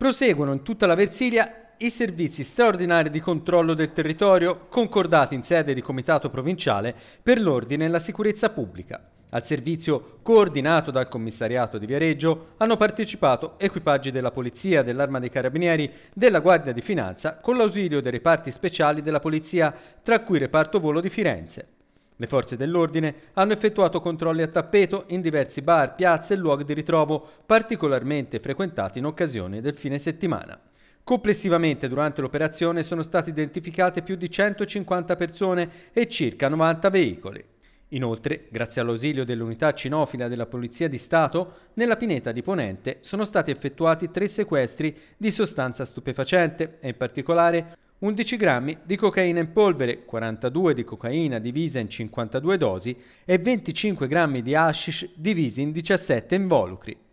Proseguono in tutta la Versilia i servizi straordinari di controllo del territorio concordati in sede di Comitato Provinciale per l'ordine e la sicurezza pubblica. Al servizio coordinato dal commissariato di Viareggio hanno partecipato equipaggi della Polizia, dell'Arma dei Carabinieri, della Guardia di Finanza con l'ausilio dei reparti speciali della Polizia, tra cui reparto volo di Firenze. Le forze dell'ordine hanno effettuato controlli a tappeto in diversi bar, piazze e luoghi di ritrovo particolarmente frequentati in occasione del fine settimana. Complessivamente durante l'operazione sono state identificate più di 150 persone e circa 90 veicoli. Inoltre, grazie all'ausilio dell'unità cinofila della Polizia di Stato, nella pineta di Ponente sono stati effettuati tre sequestri di sostanza stupefacente e in particolare 11 grammi di cocaina in polvere, 42 di cocaina divisa in 52 dosi e 25 grammi di hashish divisi in 17 involucri.